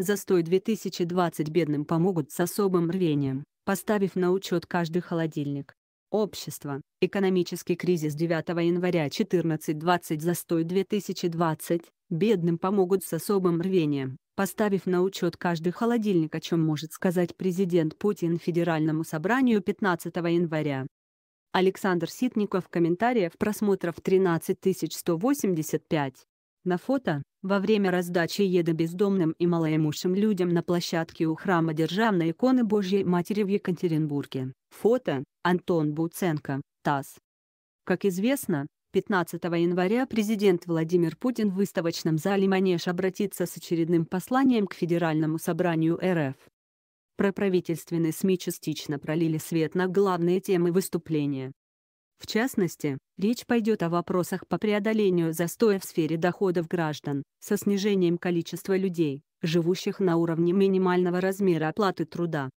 Застой 2020 бедным помогут с особым рвением, поставив на учет каждый холодильник. Общество. Экономический кризис 9 января 14.20 застой 2020. Бедным помогут с особым рвением, поставив на учет каждый холодильник, о чем может сказать президент Путин Федеральному собранию 15 января. Александр Ситников комментариев просмотров 13185. На фото, во время раздачи еды бездомным и малоимущим людям на площадке у храма Державной иконы Божьей Матери в Екатеринбурге. Фото, Антон Буценко, ТАСС. Как известно, 15 января президент Владимир Путин в выставочном зале «Манеж» обратится с очередным посланием к Федеральному собранию РФ. Проправительственные СМИ частично пролили свет на главные темы выступления. В частности, речь пойдет о вопросах по преодолению застоя в сфере доходов граждан, со снижением количества людей, живущих на уровне минимального размера оплаты труда.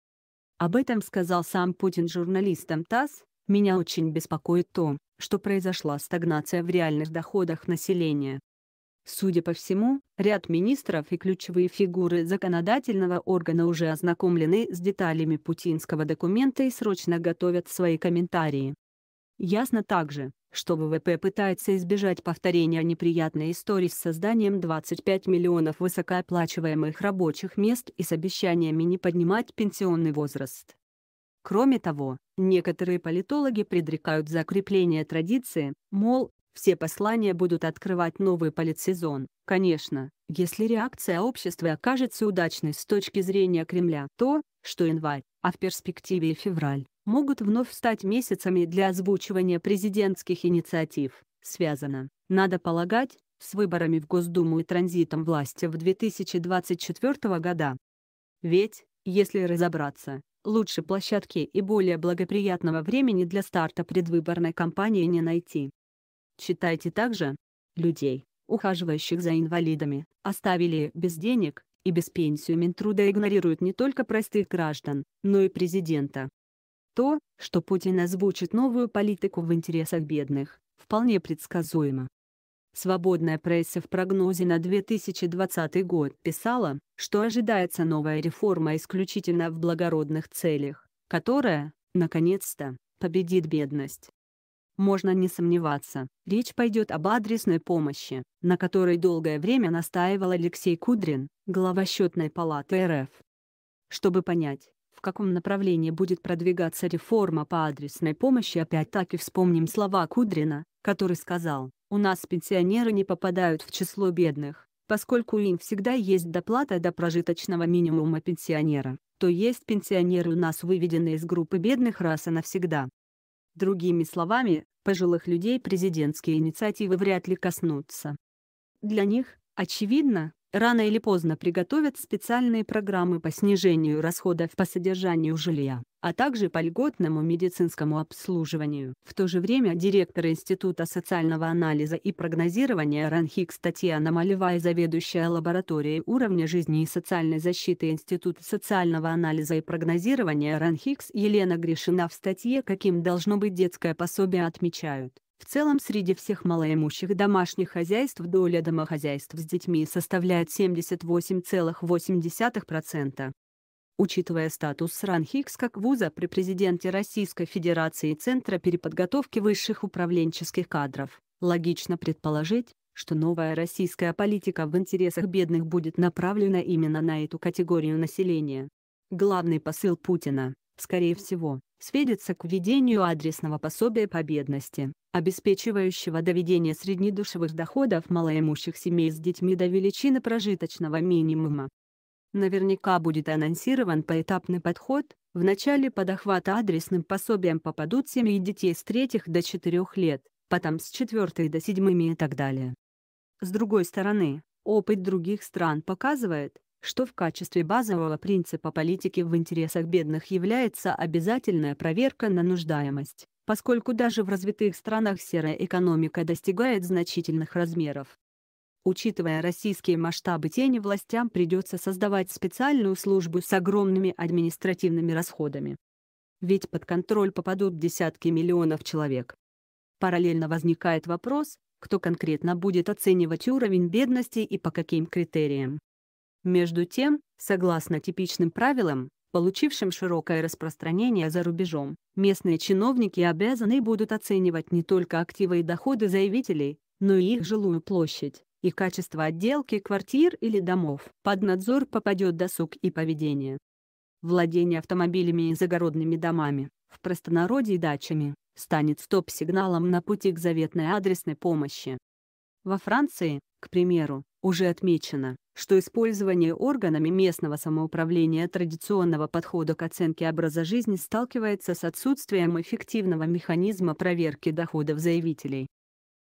Об этом сказал сам Путин журналистам ТАСС, «Меня очень беспокоит то, что произошла стагнация в реальных доходах населения». Судя по всему, ряд министров и ключевые фигуры законодательного органа уже ознакомлены с деталями путинского документа и срочно готовят свои комментарии. Ясно также, что ВВП пытается избежать повторения неприятной истории с созданием 25 миллионов высокооплачиваемых рабочих мест и с обещаниями не поднимать пенсионный возраст. Кроме того, некоторые политологи предрекают закрепление традиции, мол, все послания будут открывать новый политсезон. Конечно, если реакция общества окажется удачной с точки зрения Кремля, то, что январь, а в перспективе и февраль, могут вновь стать месяцами для озвучивания президентских инициатив. Связано, надо полагать, с выборами в Госдуму и транзитом власти в 2024 года. Ведь, если разобраться, лучше площадки и более благоприятного времени для старта предвыборной кампании не найти. Читайте также людей, ухаживающих за инвалидами, оставили без денег, и без пенсию Минтруда игнорируют не только простых граждан, но и президента. То, что Путин озвучит новую политику в интересах бедных, вполне предсказуемо. Свободная пресса в прогнозе на 2020 год писала, что ожидается новая реформа исключительно в благородных целях, которая, наконец-то, победит бедность. Можно не сомневаться, речь пойдет об адресной помощи, на которой долгое время настаивал Алексей Кудрин, глава счетной палаты РФ. Чтобы понять, каком направлении будет продвигаться реформа по адресной помощи опять-таки вспомним слова Кудрина, который сказал, «У нас пенсионеры не попадают в число бедных, поскольку им всегда есть доплата до прожиточного минимума пенсионера, то есть пенсионеры у нас выведены из группы бедных раз и навсегда». Другими словами, пожилых людей президентские инициативы вряд ли коснутся. Для них, очевидно, рано или поздно приготовят специальные программы по снижению расходов по содержанию жилья, а также по льготному медицинскому обслуживанию. В то же время директор Института социального анализа и прогнозирования РАНХИКС Татьяна и заведующая лабораторией уровня жизни и социальной защиты Института социального анализа и прогнозирования РАНХИКС Елена Гришина в статье «Каким должно быть детское пособие» отмечают, в целом среди всех малоимущих домашних хозяйств доля домохозяйств с детьми составляет 78,8%. Учитывая статус СРАНХИКС как вуза при президенте Российской Федерации Центра переподготовки высших управленческих кадров, логично предположить, что новая российская политика в интересах бедных будет направлена именно на эту категорию населения. Главный посыл Путина, скорее всего, сведется к введению адресного пособия по бедности, обеспечивающего доведение среднедушевых доходов малоимущих семей с детьми до величины прожиточного минимума. Наверняка будет анонсирован поэтапный подход, в начале под охват адресным пособием попадут семьи детей с 3 до 4 лет, потом с 4 до 7 и так далее. С другой стороны, опыт других стран показывает, что в качестве базового принципа политики в интересах бедных является обязательная проверка на нуждаемость, поскольку даже в развитых странах серая экономика достигает значительных размеров. Учитывая российские масштабы тени властям придется создавать специальную службу с огромными административными расходами. Ведь под контроль попадут десятки миллионов человек. Параллельно возникает вопрос, кто конкретно будет оценивать уровень бедности и по каким критериям. Между тем, согласно типичным правилам, получившим широкое распространение за рубежом, местные чиновники обязаны будут оценивать не только активы и доходы заявителей, но и их жилую площадь, и качество отделки квартир или домов. Под надзор попадет досуг и поведение. Владение автомобилями и загородными домами, в простонародье дачами, станет стоп-сигналом на пути к заветной адресной помощи. Во Франции, к примеру, уже отмечено, что использование органами местного самоуправления традиционного подхода к оценке образа жизни сталкивается с отсутствием эффективного механизма проверки доходов заявителей.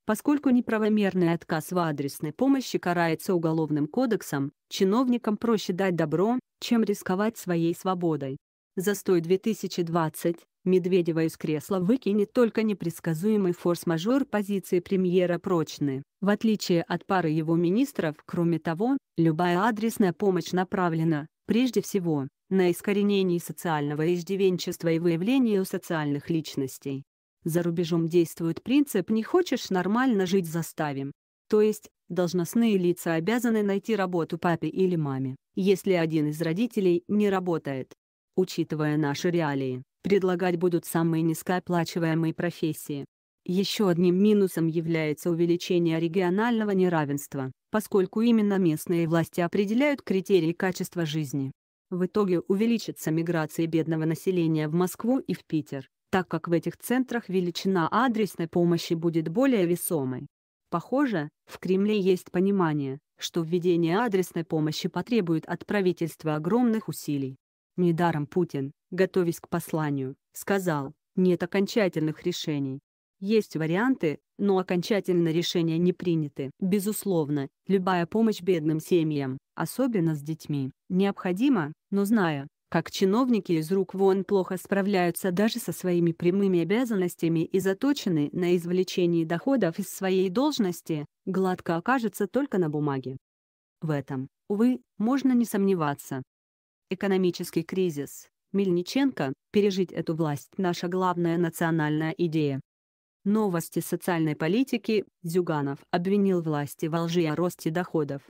Поскольку неправомерный отказ в адресной помощи карается Уголовным кодексом, чиновникам проще дать добро, чем рисковать своей свободой. Застой 2020. Медведева из кресла выкинет только непредсказуемый форс-мажор позиции премьера прочны. В отличие от пары его министров, кроме того, любая адресная помощь направлена, прежде всего, на искоренение социального иждивенчества и выявление социальных личностей. За рубежом действует принцип «не хочешь нормально жить – заставим». То есть, должностные лица обязаны найти работу папе или маме, если один из родителей не работает. Учитывая наши реалии, предлагать будут самые низкооплачиваемые профессии. Еще одним минусом является увеличение регионального неравенства, поскольку именно местные власти определяют критерии качества жизни. В итоге увеличится миграция бедного населения в Москву и в Питер, так как в этих центрах величина адресной помощи будет более весомой. Похоже, в Кремле есть понимание, что введение адресной помощи потребует от правительства огромных усилий. Недаром Путин, готовясь к посланию, сказал, нет окончательных решений. Есть варианты, но окончательно решения не приняты. Безусловно, любая помощь бедным семьям, особенно с детьми, необходима, но зная, как чиновники из рук вон плохо справляются даже со своими прямыми обязанностями и заточены на извлечении доходов из своей должности, гладко окажется только на бумаге. В этом, увы, можно не сомневаться. Экономический кризис. Мельниченко, пережить эту власть – наша главная национальная идея. Новости социальной политики. Зюганов обвинил власти во лжи о росте доходов.